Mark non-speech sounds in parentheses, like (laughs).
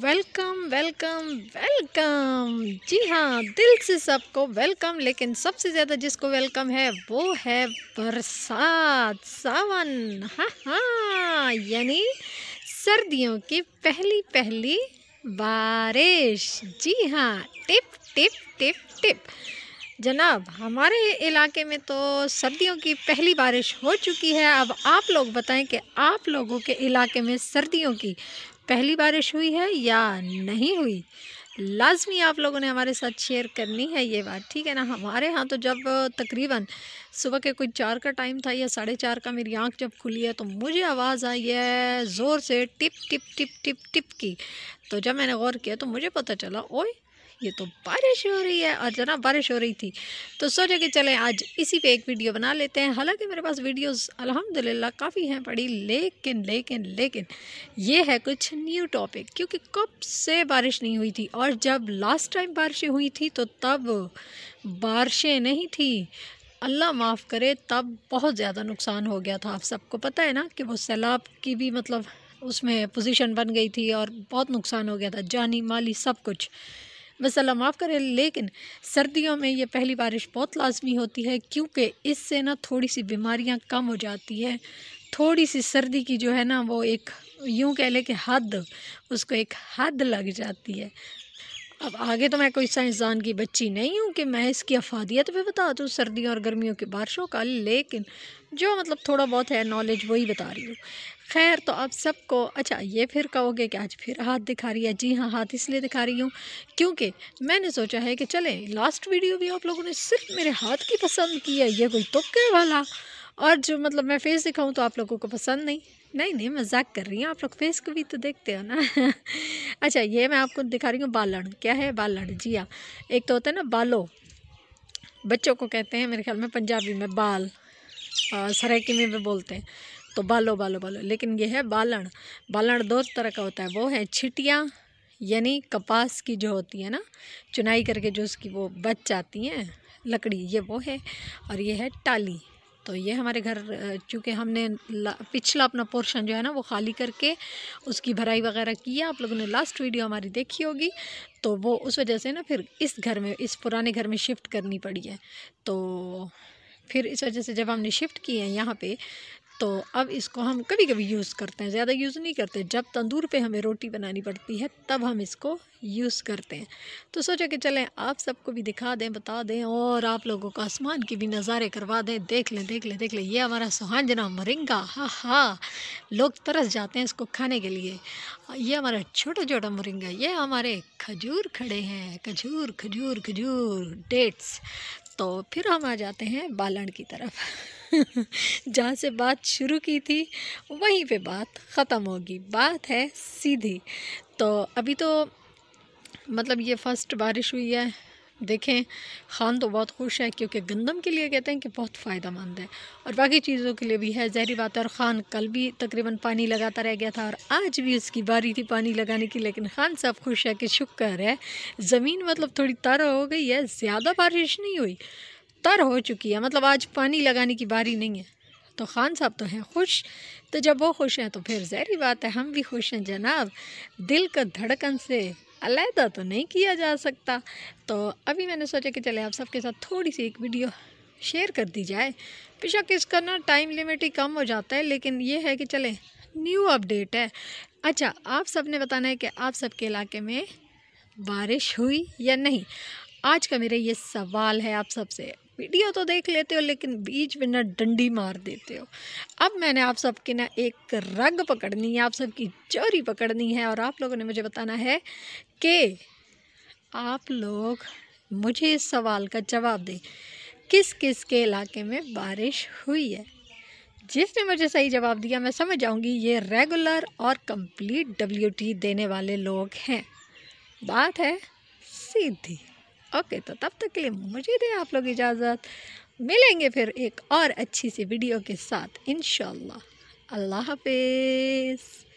welcome welcome welcome जी हाँ दिल से सबको वेलकम लेकिन सबसे ज़्यादा जिसको वेलकम है वो है बरसात सावन हाँ हाँ यानी सर्दियों की पहली पहली बारिश जी हाँ टिप टिप टिप टिप जनाब हमारे इलाके में तो सर्दियों की पहली बारिश हो चुकी है अब आप लोग बताएं कि आप लोगों के इलाके में सर्दियों की पहली बारिश हुई है या नहीं हुई लाजमी आप लोगों ने हमारे साथ शेयर करनी है ये बात ठीक है ना हमारे यहाँ तो जब तकरीबन सुबह के कोई चार का टाइम था या साढ़े चार का मेरी आंख जब खुली है तो मुझे आवाज़ आई है ज़ोर से टिप टिप टिप टिप टिप की तो जब मैंने गौर किया तो मुझे पता चला ओए ये तो बारिश हो रही है और जना बारिश हो रही थी तो सोचा कि चले आज इसी पे एक वीडियो बना लेते हैं हालांकि मेरे पास वीडियोस अल्हम्दुलिल्लाह काफ़ी हैं पड़ी लेकिन लेकिन लेकिन ये है कुछ न्यू टॉपिक क्योंकि कब से बारिश नहीं हुई थी और जब लास्ट टाइम बारिशें हुई थी तो तब बारिशें नहीं थी अल्लाह माफ़ करे तब बहुत ज़्यादा नुकसान हो गया था आप सबको पता है ना कि वो सैलाब की भी मतलब उसमें पोजीशन बन गई थी और बहुत नुकसान हो गया था जानी माली सब कुछ मसला माफ़ करें लेकिन सर्दियों में ये पहली बारिश बहुत लाजमी होती है क्योंकि इससे ना थोड़ी सी बीमारियाँ कम हो जाती है थोड़ी सी सर्दी की जो है ना वो एक यूँ कह लें कि हद उसको एक हद लग जाती है अब आगे तो मैं कोई साइंसदान की बच्ची नहीं हूँ कि मैं इसकी अफादियत भी बता दूँ सर्दियों और गर्मियों की बारिशों का लेकिन जो मतलब थोड़ा बहुत है नॉलेज वही बता रही हूँ खैर तो आप सबको अच्छा ये फिर कहोगे कि आज फिर हाथ दिखा रही है जी हाँ हाथ इसलिए दिखा रही हूँ क्योंकि मैंने सोचा है कि चलें लास्ट वीडियो भी आप लोगों ने सिर्फ मेरे हाथ की पसंद की है ये कोई तो वाला और जो मतलब मैं फेस दिखाऊँ तो आप लोगों को पसंद नहीं नहीं नहीं मजाक कर रही हूँ आप लोग फेस को भी तो देखते हो ना (laughs) अच्छा ये मैं आपको दिखा रही हूँ बालण क्या है बालण जी हाँ एक तो होता है ना बालो बच्चों को कहते हैं मेरे ख्याल में पंजाबी में बाल सरायकी में भी बोलते हैं तो बालो बालो बालो लेकिन ये है बालण बालण दो तरह का होता है वो है छिटियाँ यानी कपास की जो होती है ना चुनाई करके जो उसकी वो बच जाती हैं लकड़ी ये वो है और ये है टाली तो ये हमारे घर चूँकि हमने पिछला अपना पोर्शन जो है ना वो खाली करके उसकी भराई वगैरह की है आप लोगों ने लास्ट वीडियो हमारी देखी होगी तो वो उस वजह से ना फिर इस घर में इस पुराने घर में शिफ्ट करनी पड़ी है तो फिर इस वजह से जब हमने शिफ्ट किए हैं यहाँ पे तो अब इसको हम कभी कभी यूज़ करते हैं ज़्यादा यूज़ नहीं करते जब तंदूर पे हमें रोटी बनानी पड़ती है तब हम इसको यूज़ करते हैं तो सोचो कि चलें आप सबको भी दिखा दें बता दें और आप लोगों को आसमान की भी नज़ारे करवा दें देख लें देख लें देख लें ये हमारा सुहांजना मुरिंगा हा हा लोग तरस जाते हैं इसको खाने के लिए ये हमारा छोटा छोटा मुरिंगा ये हमारे खजूर खड़े हैं खजूर खजूर खजूर डेट्स तो फिर हम आ जाते हैं बालण की तरफ (laughs) जहाँ से बात शुरू की थी वहीं पे बात ख़त्म होगी बात है सीधी तो अभी तो मतलब ये फर्स्ट बारिश हुई है देखें खान तो बहुत खुश है क्योंकि गंदम के लिए कहते हैं कि बहुत फ़ायदा मंद है और बाकी चीज़ों के लिए भी है जहरी बात है और ख़ान कल भी तकरीबन पानी लगाता रह गया था और आज भी उसकी बारी थी पानी लगाने की लेकिन खान साहब खुश है कि शुक्र है ज़मीन मतलब थोड़ी तर हो गई है ज़्यादा बारिश नहीं हुई तर हो चुकी है मतलब आज पानी लगाने की बारी नहीं है तो ख़ान साहब तो हैं खुश तो जब वो खुश हैं तो फिर जहरी बात है हम भी खुश हैं जनाब दिल का धड़कन से अलहदा तो नहीं किया जा सकता तो अभी मैंने सोचा कि चले आप सबके साथ थोड़ी सी एक वीडियो शेयर कर दी जाए बेशक इसका ना टाइम लिमिट ही कम हो जाता है लेकिन ये है कि चले न्यू अपडेट है अच्छा आप सब ने बताना है कि आप सबके इलाके में बारिश हुई या नहीं आज का मेरा ये सवाल है आप सबसे वीडियो तो देख लेते हो लेकिन बीच में ना डंडी मार देते हो अब मैंने आप सबके ना एक रग पकड़नी है आप सबकी चोरी पकड़नी है और आप लोगों ने मुझे बताना है कि आप लोग मुझे इस सवाल का जवाब दें किस किस के इलाके में बारिश हुई है जिसने मुझे सही जवाब दिया मैं समझ आऊँगी ये रेगुलर और कंप्लीट डब्ल्यूटी देने वाले लोग हैं बात है सीधी ओके तो तब तक के लिए मुझे दें आप लोग इजाज़त मिलेंगे फिर एक और अच्छी सी वीडियो के साथ इन अल्लाह हाफिज़